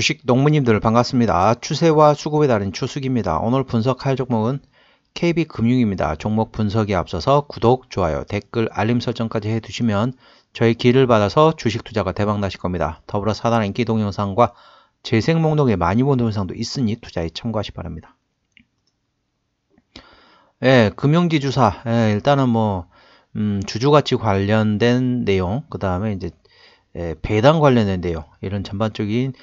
주식 농부님들 반갑습니다. 추세와 수급에 따른 추수기입니다. 오늘 분석할 종목은 KB금융입니다. 종목 분석에 앞서서 구독, 좋아요, 댓글, 알림 설정까지 해두시면 저희 길을 받아서 주식 투자가 대박 나실 겁니다. 더불어 사단 인기 동영상과 재생 목록에 많이 본 동영상도 있으니 투자에 참고하시 바랍니다. 예, 금융지주사. 예, 일단은 뭐, 음, 주주가치 관련된 내용, 그 다음에 이제 예, 배당 관련된 내용, 이런 전반적인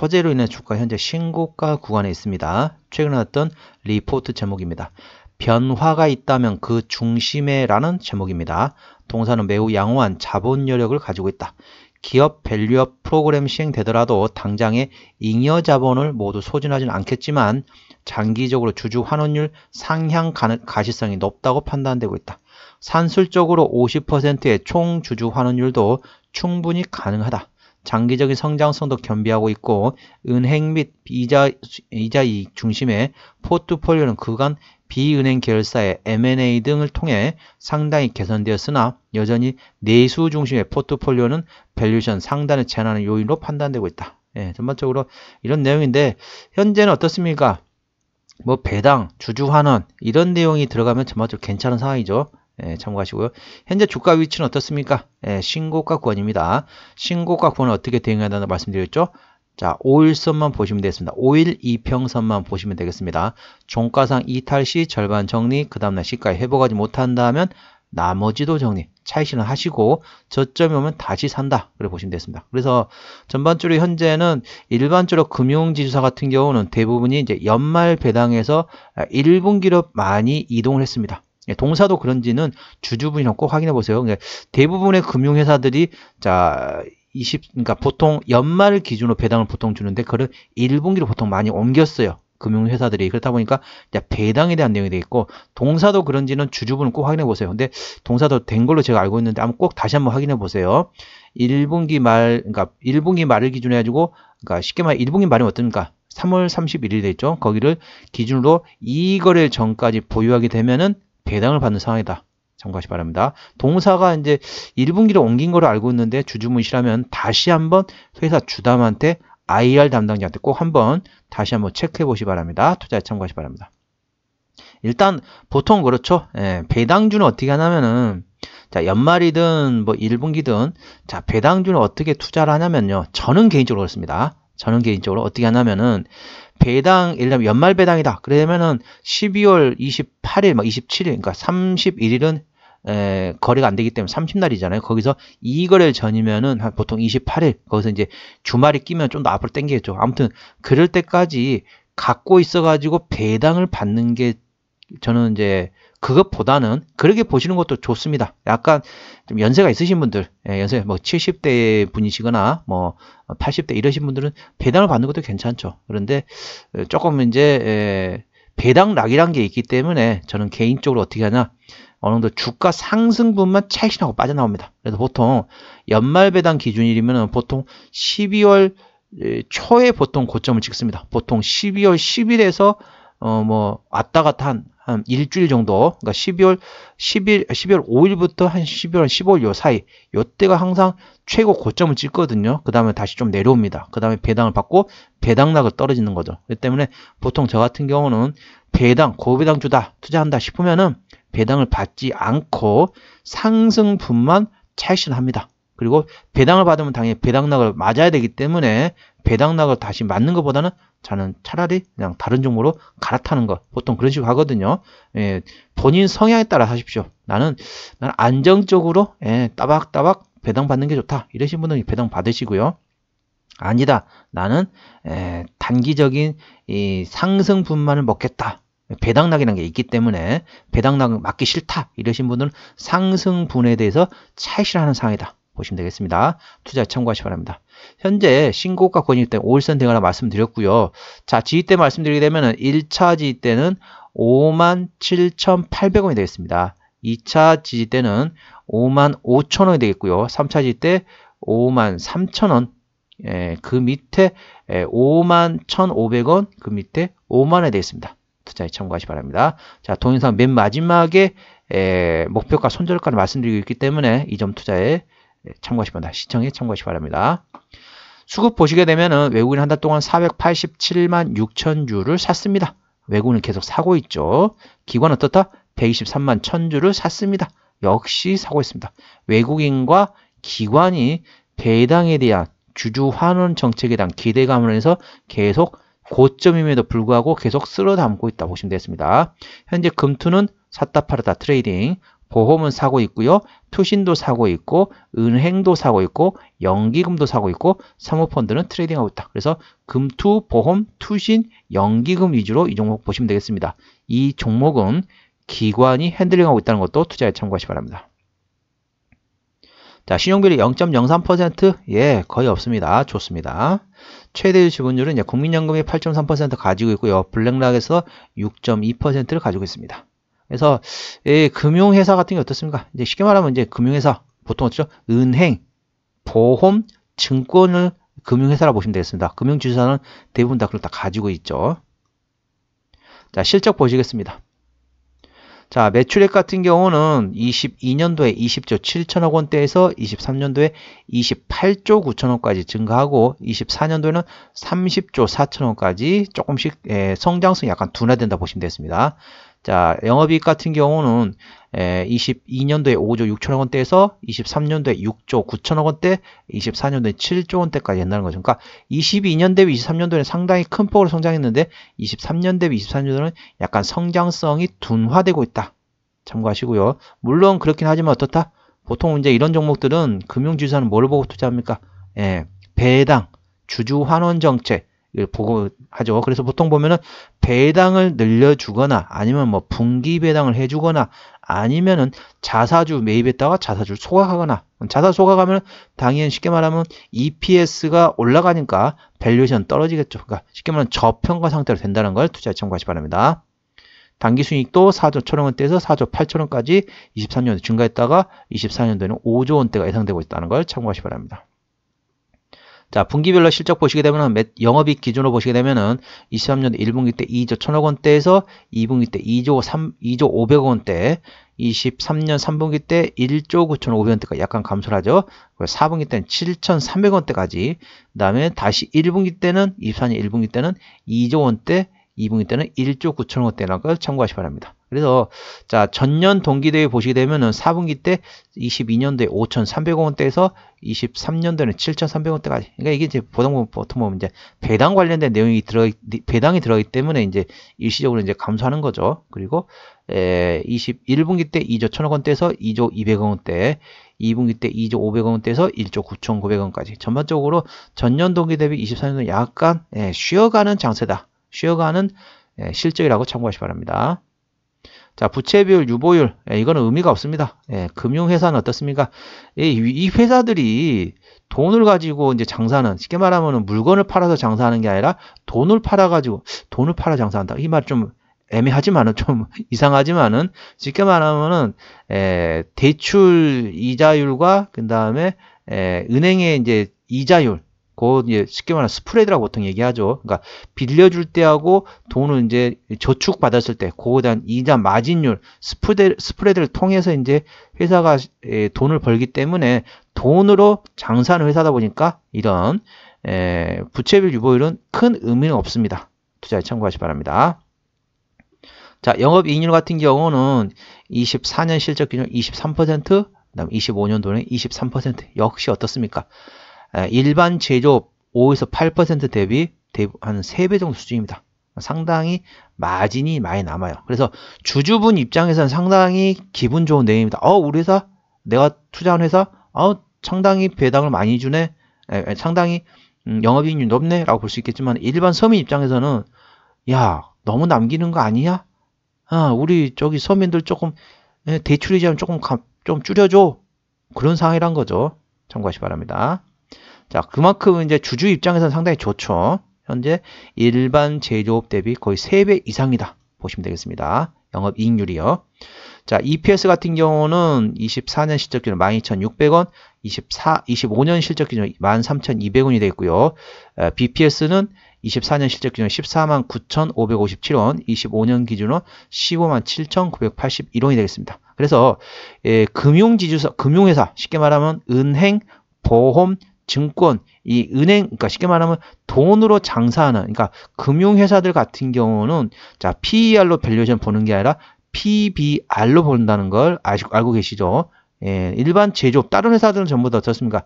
호재로 인해 주가 현재 신고가 구간에 있습니다. 최근에 왔던 리포트 제목입니다. 변화가 있다면 그 중심에 라는 제목입니다. 동사는 매우 양호한 자본 여력을 가지고 있다. 기업 밸류업 프로그램 시행되더라도 당장의 잉여 자본을 모두 소진하진 않겠지만 장기적으로 주주 환원율 상향 가시성이 높다고 판단되고 있다. 산술적으로 50%의 총 주주 환원율도 충분히 가능하다. 장기적인 성장성도 겸비하고 있고 은행 및 이자, 이자 이익 중심의 포트폴리오는 그간 비은행 계열사의 M&A 등을 통해 상당히 개선되었으나 여전히 내수 중심의 포트폴리오는 밸류션 상단을 제한하는 요인으로 판단되고 있다. 예, 전반적으로 이런 내용인데 현재는 어떻습니까? 뭐 배당, 주주환원 이런 내용이 들어가면 전반적으로 괜찮은 상황이죠. 예, 참고하시고요. 현재 주가 위치는 어떻습니까? 예, 신고가 권입니다. 신고가 권은 어떻게 대응한다는 말씀드렸죠? 자, 5일선만 보시면 되겠습니다. 5일 2평선만 보시면 되겠습니다. 종가상 이탈 시 절반 정리, 그 다음날 시가에 회복하지 못한다면 나머지도 정리, 차이실현 하시고 저점이 오면 다시 산다. 그래 보시면 되겠습니다. 그래서 전반적으로 현재는 일반적으로 금융지주사 같은 경우는 대부분이 이제 연말 배당에서 1분기로 많이 이동을 했습니다. 예, 동사도 그런지는 주주분이랑 꼭 확인해 보세요. 그러니까 대부분의 금융회사들이 자 20, 그러니까 보통 연말 기준으로 배당을 보통 주는데 그걸 1분기로 보통 많이 옮겼어요. 금융회사들이 그렇다 보니까 배당에 대한 내용이 되어 있고 동사도 그런지는 주주분은 꼭 확인해 보세요. 근데 동사도 된 걸로 제가 알고 있는데 한번 꼭 다시 한번 확인해 보세요. 1분기 말 그러니까 1분기 말을 기준해 가지고 그러니까 쉽게 말해 1분기 말이 어떻습니까? 3월 31일 이됐죠 거기를 기준으로 2거래 전까지 보유하게 되면은 배당을 받는 상황이다. 참고하시 바랍니다. 동사가 이제 1분기로 옮긴 거로 알고 있는데 주주문시라면 다시 한번 회사 주담한테 IR 담당자한테 꼭 한번 다시 한번 체크해 보시 바랍니다. 투자에 참고하시 바랍니다. 일단 보통 그렇죠. 예, 배당주는 어떻게 하냐면은 자 연말이든 뭐 1분기든 자 배당주는 어떻게 투자를 하냐면요. 저는 개인적으로 그렇습니다. 저는 개인적으로 어떻게 하냐면은 배당, 예를 들면 연말 배당이다. 그러면은 12월 28일, 막 27일, 그러니까 31일은 에, 거래가 안 되기 때문에 30날이잖아요. 거기서 이거래를 전이면은 한 보통 28일, 거기서 이제 주말이 끼면 좀 더 앞으로 땡기겠죠. 아무튼 그럴 때까지 갖고 있어가지고 배당을 받는 게 저는 이제 그것보다는 그렇게 보시는 것도 좋습니다. 약간 좀 연세가 있으신 분들, 예, 연세 뭐 70대 분이시거나 뭐 80대 이러신 분들은 배당을 받는 것도 괜찮죠. 그런데 어, 조금 이제 예, 배당 락이란 게 있기 때문에 저는 개인적으로 어떻게 하냐 어느 정도 주가 상승분만 차익신하고 빠져나옵니다. 그래서 보통 연말 배당 기준이면 일 보통 12월 예, 초에 보통 고점을 찍습니다. 보통 12월 10일에서 어뭐 왔다 갔다 한, 한 일주일 정도 그러니까 12월 10일 12월 아, 5일부터 한 12월 15일 요 사이 요때가 항상 최고 고점을 찍거든요 그 다음에 다시 좀 내려옵니다 그 다음에 배당을 받고 배당락을 떨어지는 거죠 그렇기 때문에 보통 저 같은 경우는 배당 고배당주다 투자한다 싶으면은 배당을 받지 않고 상승분만 찰익실합니다 그리고 배당을 받으면 당연히 배당락을 맞아야 되기 때문에 배당락을 다시 맞는 것보다는 저는 차라리 그냥 다른 종목으로 갈아타는 것 보통 그런 식으로 하거든요. 예, 본인 성향에 따라 하십시오. 나는 나는 안정적으로 예, 따박따박 배당 받는 게 좋다. 이러신 분은 배당 받으시고요. 아니다. 나는 에, 예, 단기적인 이 상승분만을 먹겠다. 배당락이라는 게 있기 때문에 배당락 맞기 싫다 이러신 분은 들 상승분에 대해서 차실하는 상황이다. 보시면 되겠습니다. 투자 참고하시 바랍니다. 현재 신고가 권익 때 5일선 등하라 말씀드렸고요. 자, 지지때 말씀드리게 되면 1차 지지 때는 57,800원이 되겠습니다. 2차 지지 때는 55,000원이 되겠고요. 3차 지지 때 53,000원. 예, 그 밑에 51,500원, 예, 그 밑에 5만원이 되겠습니다. 투자에 참고하시 바랍니다. 자, 동영상 맨 마지막에 에, 예, 목표가 손절가를 말씀드리고 있기 때문에 이 점 투자에 예, 참고하시 바랍니다. 시청에 참고하시 바랍니다. 수급 보시게 되면은 외국인 한 달 동안 487만 6천 주를 샀습니다. 외국인은 계속 사고 있죠. 기관 어떻다? 123만 1천 주를 샀습니다. 역시 사고 있습니다. 외국인과 기관이 배당에 대한 주주 환원 정책에 대한 기대감을 해서 계속 고점임에도 불구하고 계속 쓸어 담고 있다 보시면 되겠습니다. 현재 금투는 샀다 팔았다 트레이딩 보험은 사고 있고요. 투신도 사고 있고 은행도 사고 있고 연기금도 사고 있고 사모펀드는 트레이딩하고 있다. 그래서 금투, 보험, 투신, 연기금 위주로 이 종목 보시면 되겠습니다. 이 종목은 기관이 핸들링하고 있다는 것도 투자에 참고하시 기 바랍니다. 자, 신용비율이 0.03%? 예, 거의 없습니다. 좋습니다. 최대 지분율은 국민연금이 8.3% 가지고 있고요. 블랙락에서 6.2%를 가지고 있습니다. 그래서 예, 금융회사 같은 게 어떻습니까? 이제 쉽게 말하면 이제 금융회사 보통 어죠 은행, 보험, 증권을 금융회사라 보시면 되겠습니다. 금융지주사는 대부분 다 그걸 다 가지고 있죠. 자 실적 보시겠습니다. 자 매출액 같은 경우는 22년도에 20조 7천억 원대에서 23년도에 28조 9천억까지 증가하고 24년도에는 30조 4천억까지 조금씩 예, 성장성이 약간 둔화된다 보시면 되겠습니다. 자, 영업이익 같은 경우는 22년도에 5조 6천억 원대에서 23년도에 6조 9천억 원대, 24년도에 7조 원대까지 된다는 거죠. 그러니까 22년 대비 23년도에는 상당히 큰 폭으로 성장했는데 23년 대비 2 4년도는 약간 성장성이 둔화되고 있다. 참고하시고요. 물론 그렇긴 하지만 어떻다? 보통 이제 이런 종목들은 금융지수사는 뭘 보고 투자합니까? 예, 배당, 주주환원 정책, 예, 보고 하죠. 그래서 보통 보면은 배당을 늘려주거나 아니면 뭐 분기 배당을 해주거나 아니면은 자사주 매입했다가 자사주 소각하거나 자사 소각하면 당연 히 쉽게 말하면 EPS가 올라가니까 밸류션 떨어지겠죠. 그러니까 쉽게 말하면 저평가 상태로 된다는 걸 투자에 참고하시 바랍니다. 단기 순이익도 4조 1천 원대에서 4조 8천 원까지 23년도 증가했다가 24년도에는 5조 원대가 예상되고 있다는 걸 참고하시 바랍니다. 자, 분기별로 실적 보시게 되면은 영업이익 기준으로 보시게 되면은 23년도 1분기 때 2조 1000억 원대에서 2분기 때 2조 3 2조 500억 원대 23년 3분기 때 1조 9,500억 원대까지 약간 감소를 하죠. 4분기 때는 7,300억 원대까지 그 다음에 다시 1분기 때는 24년 1분기 때는 2조 원대 2분기 때는 1조 9 0억 원대라는 걸 참고하시 기 바랍니다. 그래서 자 전년 동기대비 보시게 되면은 4분기 때 22년도에 5,300원대에서 23년도에는 7,300원대까지. 그러니까 이게 이제 보통 보면 통 이제 배당 관련된 내용이 들어 배당이 들어가기 때문에 이제 일시적으로 이제 감소하는 거죠. 그리고 에, 21분기 때 2조 1천억 원대에서 2조 200억 원대, 2분기 때 2조 500억 원대에서 1조 9,900억 원까지. 전반적으로 전년 동기 대비 23년도 약간 에, 예, 쉬어가는 장세다. 쉬어가는 에, 예, 실적이라고 참고하시 기 바랍니다. 자, 부채 비율, 유보율, 예, 이거는 의미가 없습니다. 예, 금융회사는 어떻습니까? 예, 이 회사들이 돈을 가지고 이제 장사는, 쉽게 말하면 물건을 팔아서 장사하는 게 아니라 돈을 팔아가지고, 돈을 팔아 장사한다. 이 말 좀 애매하지만은, 좀 이상하지만은, 쉽게 말하면은, 예, 대출 이자율과, 그 다음에, 예, 은행의 이제 이자율, 그 이제 쉽게 말하면 스프레드라고 보통 얘기하죠. 그러니까 빌려줄 때하고 돈을 이제 저축 받았을 때 그거에 대한 이자 마진율 스프레드, 스프레드를 통해서 이제 회사가 에, 돈을 벌기 때문에 돈으로 장사하는 회사다 보니까 이런 에, 부채비 유보율은 큰 의미는 없습니다. 투자에 참고하시 기 바랍니다. 자, 영업이익률 같은 경우는 24년 실적 기준 23%, 그다음 25년도는 23% 역시 어떻습니까? 일반 제조업 5에서 8% 대비 한 3배 정도 수준입니다. 상당히 마진이 많이 남아요. 그래서 주주분 입장에서는 상당히 기분 좋은 내용입니다. 어, 우리 회사, 내가 투자한 회사, 어, 상당히 배당을 많이 주네, 에, 상당히 음, 영업이익률 높네, 라고 볼 수 있겠지만 일반 서민 입장에서는 야, 너무 남기는 거 아니야? 아, 우리 저기 서민들 조금 대출이자 조금 좀 줄여줘. 그런 상황이란 거죠. 참고하시 기 바랍니다. 자, 그만큼 이제 주주 입장에서는 상당히 좋죠. 현재 일반 제조업 대비 거의 3배 이상이다. 보시면 되겠습니다. 영업이익률이요. 자, EPS 같은 경우는 24년 실적 기준 12,600원, 24, 25년 실적 기준 13,200원이 되겠고요. BPS는 24년 실적 기준 14만 9,557원, 25년 기준은 15만 7,981원이 되겠습니다. 그래서 예, 금융지주사, 금융회사, 쉽게 말하면 은행, 보험, 증권, 이 은행, 그러니까 쉽게 말하면 돈으로 장사하는, 그러니까 금융회사들 같은 경우는 자 PER로 밸류에션 보는 게 아니라 PBR로 본다는 걸 아시, 알고 계시죠? 예, 일반 제조업, 다른 회사들은 전부 다 어떻습니까?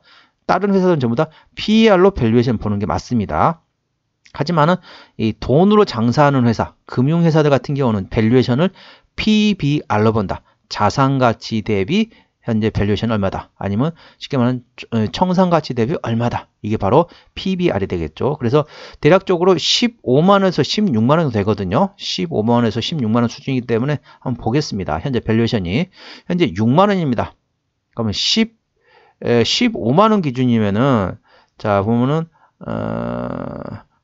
다른 회사들은 전부 다 PER로 밸류에션 보는 게 맞습니다. 하지만은 이 돈으로 장사하는 회사, 금융회사들 같은 경우는 밸류에이션을 PBR로 본다. 자산가치 대비 현재 밸류에이션 얼마다 아니면 쉽게 말하면 어, 청산 가치 대비 얼마다 이게 바로 PBR이 되겠죠 그래서 대략적으로 15만원에서 16만원 되거든요 15만원에서 16만원 수준이기 때문에 한번 보겠습니다 현재 밸류에이션이 현재 6만원입니다 그러면 10, 15만원 기준이면은 자 보면은 어,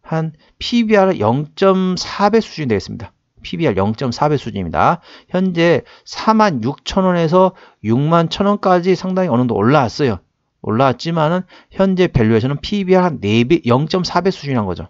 한 PBR 0.4배 수준이 되겠습니다 PBR 0.4배 수준입니다. 현재 46,000원에서 61,000원까지 상당히 어느 정도 올라왔어요. 올라왔지만은 현재 밸류에서는 PBR 한 4배, 0.4배 수준한 거죠.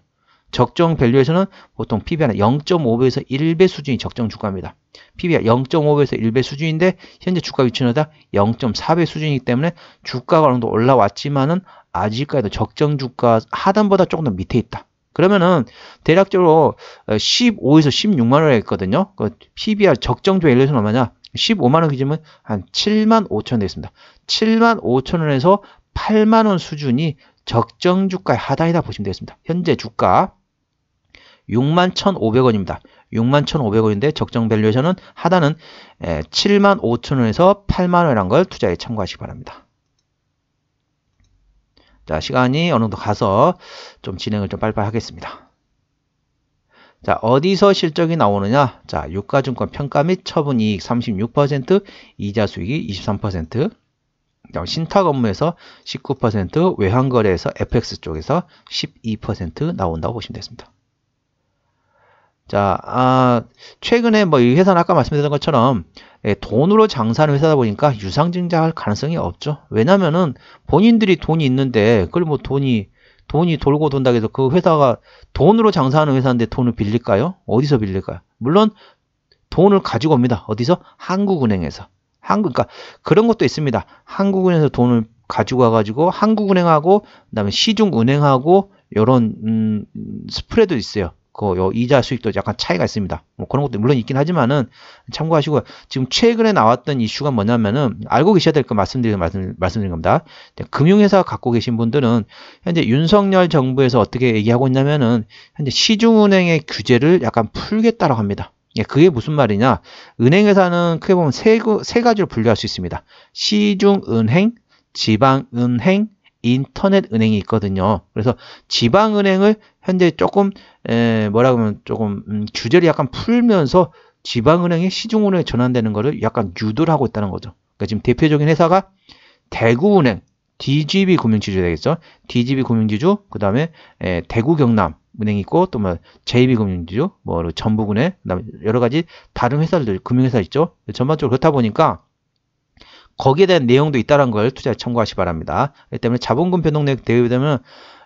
적정 밸류에서는 보통 p b r 0.5배에서 1배 수준이 적정 주가입니다. PBR 0.5배에서 1배 수준인데 현재 주가 위치는 다 0.4배 수준이기 때문에 주가가 어느 정도 올라왔지만은 아직까지도 적정 주가 하단보다 조금 더 밑에 있다. 그러면은 대략적으로 15에서 어, 16만 원에 했거든요. 그 PBR 적정조 엘리베이션 얼마냐? 15만 원 기준은 한 7만 5천 원 되겠습니다. 7만 5천 원에서 8만 원 수준이 적정 주가의 하단이다 보시면 되겠습니다. 현재 주가 6만 1,500원입니다. 6만 1,500원인데 적정 밸류에서는 하단은 7만 5천 원에서 8만 원이란 걸 투자에 참고하시기 바랍니다. 자, 시간이 어느 정도 가서 좀 진행을 좀 빨리빨리 하겠습니다. 자, 어디서 실적이 나오느냐? 자, 유가증권 평가 및 처분 이익 36%, 이자 수익이 23%, 신탁 업무에서 19%, 외환 거래에서 FX 쪽에서 12% 나온다고 보시면 되겠습니다. 자, 아, 최근에 뭐 이 회사는 아까 말씀드린 것처럼 예, 돈으로 장사하는 회사다 보니까 유상증자할 가능성이 없죠. 왜냐면은 본인들이 돈이 있는데 그걸 뭐 돈이 돈이 돌고 돈다 해서 그 회사가 돈으로 장사하는 회사인데 돈을 빌릴까요? 어디서 빌릴까요? 물론 돈을 가지고 옵니다. 어디서? 한국은행에서. 한국 그러니까 그런 것도 있습니다. 한국은행에서 돈을 가지고 와가지고 한국은행하고 그다음에 시중은행하고 이런 음, 스프레드 있어요. 그 이자 수익도 약간 차이가 있습니다. 뭐 그런 것도 물론 있긴 하지만은 참고하시고 지금 최근에 나왔던 이슈가 뭐냐면은 알고 계셔야 될 거 말씀드리는 말씀, 말씀드린 겁니다. 네, 금융회사 갖고 계신 분들은 현재 윤석열 정부에서 어떻게 얘기하고 있냐면은 현재 시중은행의 규제를 약간 풀겠다라고 합니다. 예, 그게 무슨 말이냐? 은행회사는 크게 보면 세, 세 가지로 분류할 수 있습니다. 시중은행, 지방은행, 인터넷은행이 있거든요. 그래서 지방은행을 현재 조금 에, 뭐라 그러면 조금 음, 규제를 약간 풀면서 지방은행이 시중은행에 전환되는 것을 약간 유도를 하고 있다는 거죠. 그러니까 지금 대표적인 회사가 대구은행, DGB 금융지주 되겠죠. DGB 금융지주, 그 다음에 대구 경남 은행 있고 또 뭐 JB 금융지주, 뭐 전북은행, 그다음에 여러 가지 다른 회사들 금융회사 있죠. 전반적으로 그렇다 보니까 거기에 대한 내용도 있다는 걸 투자에 참고하시 기 바랍니다. 때문에 자본금 변동 대비되면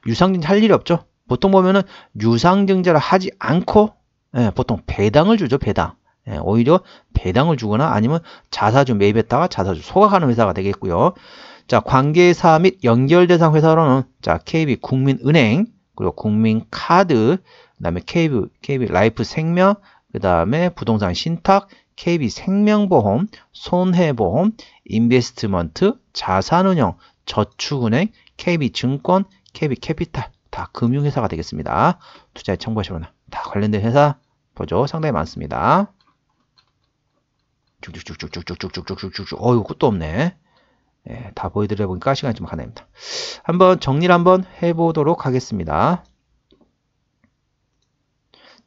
유상증자 할 일이 없죠. 보통 보면은 유상증자를 하지 않고 예, 보통 배당을 주죠 배당 예, 오히려 배당을 주거나 아니면 자사주 매입했다가 자사주 소각하는 회사가 되겠고요 자 관계사 및 연결대상 회사로는 자 KB 국민은행 그리고 국민카드 그 다음에 KB, KB 라이프 생명 그 다음에 부동산 신탁 KB 생명보험 손해보험 인베스트먼트 자산운용 저축은행 KB 증권 KB 캐피탈 다 금융회사가 되겠습니다. 투자에 청구하시거나 다 관련된 회사 보조 상당히 많습니다. 쭉쭉쭉쭉쭉쭉쭉쭉쭉쭉쭉 쭉 어유 끝도 없네. 예, 다 보여드려 보니까 시간이 좀 가네입니다. 한번 정리를 한번 해보도록 하겠습니다.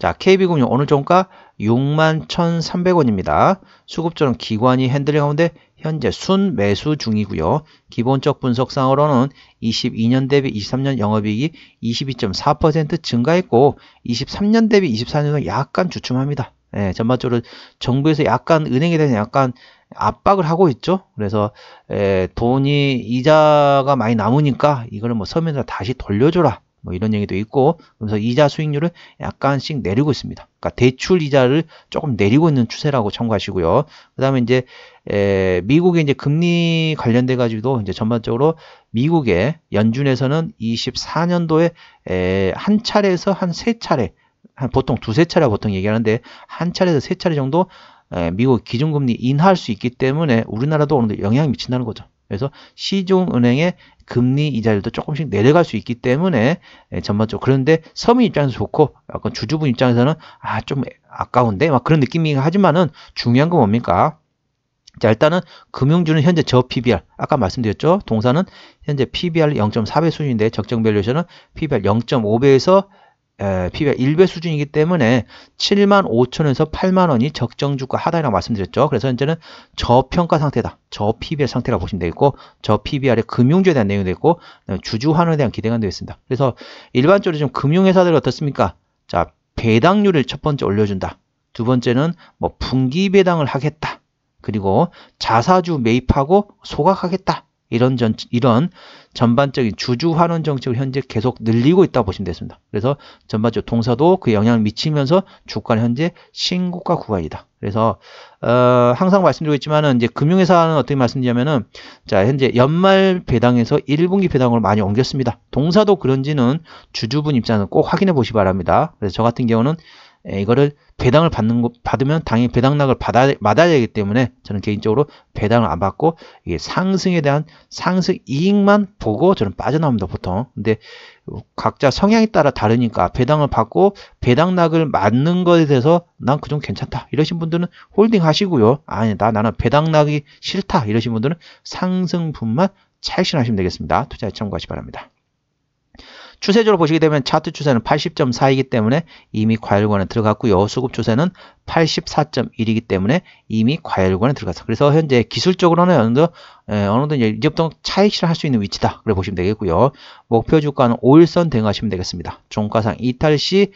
자, KB금융 오늘 종가 61,300원입니다. 수급처는 기관이 핸들링하는데 현재 순 매수 중이고요. 기본적 분석상으로는 22년 대비 23년 영업이익이 22.4% 증가했고 23년 대비 24년은 약간 주춤합니다. 예, 전반적으로 정부에서 약간 은행에 대한 약간 압박을 하고 있죠. 그래서 예, 돈이 이자가 많이 남으니까 이거를 뭐 서면서 다시 돌려줘라. 뭐 이런 얘기도 있고 그래서 이자 수익률을 약간씩 내리고 있습니다. 그러니까 대출 이자를 조금 내리고 있는 추세라고 참고하시고요. 그다음에 이제 에, 미국의 이제 금리 관련돼 가지고도 이제 전반적으로 미국의 연준에서는 24년도에 에, 한 차례에서 한 세 차례 한 보통 두세 차례 보통 얘기하는데 한 차례에서 세 차례 정도 미국 기준금리 인하할 수 있기 때문에 우리나라도 어느 정도 영향이 미친다는 거죠. 그래서 시중은행의 금리 이자율도 조금씩 내려갈 수 있기 때문에 예, 전반적으로 그런데 서민 입장에서 좋고 약간 주주분 입장에서는 아 좀 아까운데 막 그런 느낌이 긴 하지만은 중요한 건 뭡니까? 자 일단은 금융주는 현재 저 PBR 아까 말씀드렸죠 동사는 현재 PBR 0.4배 수준인데 적정 밸류션은 PBR 0.5배에서 에, PBR 1배 수준이기 때문에 7만 5천에서 8만 원이 적정 주가 하단이라고 말씀드렸죠. 그래서 현재는 저평가 상태다. 저 PBR 상태라고 보시면 되겠고 저 PBR의 금융주에 대한 내용이 되겠고 주주 환원에 대한 기대가 되어 있습니다. 그래서 일반적으로 지금 금융회사들이 어떻습니까? 자 배당률을 첫 번째 올려준다. 두 번째는 뭐 분기 배당을 하겠다. 그리고 자사주 매입하고 소각하겠다. 이런 전 이런 전반적인 주주 환원 정책을 현재 계속 늘리고 있다 고 보시면 되겠습니다. 그래서 전반적 동사도 그 영향을 미치면서 주가는 현재 신고가 구간이다. 그래서 어, 항상 말씀드리고 있지만은 이제 금융회사는 어떻게 말씀드리냐면은 자 현재 연말 배당에서 1분기 배당으로 많이 옮겼습니다. 동사도 그런지는 주주분 입장은 꼭 확인해 보시 기 바랍니다. 그래서 저 같은 경우는 예, 이거를 배당을 받는 거, 받으면 당연히 배당락을 받아, 받아야 되기 때문에 저는 개인적으로 배당을 안 받고 이게 상승에 대한 상승 이익만 보고 저는 빠져나옵니다, 보통. 근데 각자 성향에 따라 다르니까 배당을 받고 배당락을 맞는 것에 대해서 난 그 좀 괜찮다. 이러신 분들은 홀딩 하시고요. 아니다. 나는 배당락이 싫다. 이러신 분들은 상승분만 찰신하시면 되겠습니다. 투자에 참고하시 기 바랍니다. 추세적으로 보시게 되면 차트 추세는 80.4이기 때문에 이미 과열권에 들어갔고요. 수급 추세는 84.1이기 때문에 이미 과열권에 들어갔어. 그래서 현재 기술적으로는 어느 정도, 에, 예, 어느 정도 이제부터 차익 실을할 수 있는 위치다. 그래 보시면 되겠고요. 목표 주가는 5일선 대응하시면 되겠습니다. 종가상 이탈 시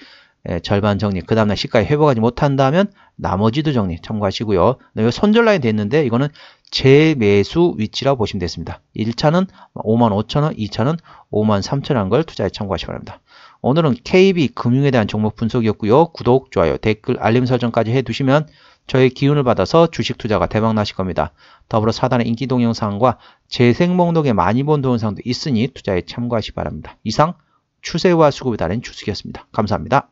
예, 절반 정리, 그 다음날 시가에 회복하지 못한다면 나머지도 정리 참고하시고요. 이 네, 손절 라인 됐는데 이거는 재매수 위치라고 보시면 됐습니다 1차는 55,000원, 2차는 53,000원 걸 투자에 참고하시기 바랍니다. 오늘은 KB 금융에 대한 종목 분석이었고요. 구독, 좋아요, 댓글, 알림 설정까지 해두시면 저의 기운을 받아서 주식 투자가 대박 나실 겁니다. 더불어 사단의 인기 동영상과 재생 목록에 많이 본 동영상도 있으니 투자에 참고하시기 바랍니다. 이상 추세와 수급이 따른 주식이었습니다. 감사합니다.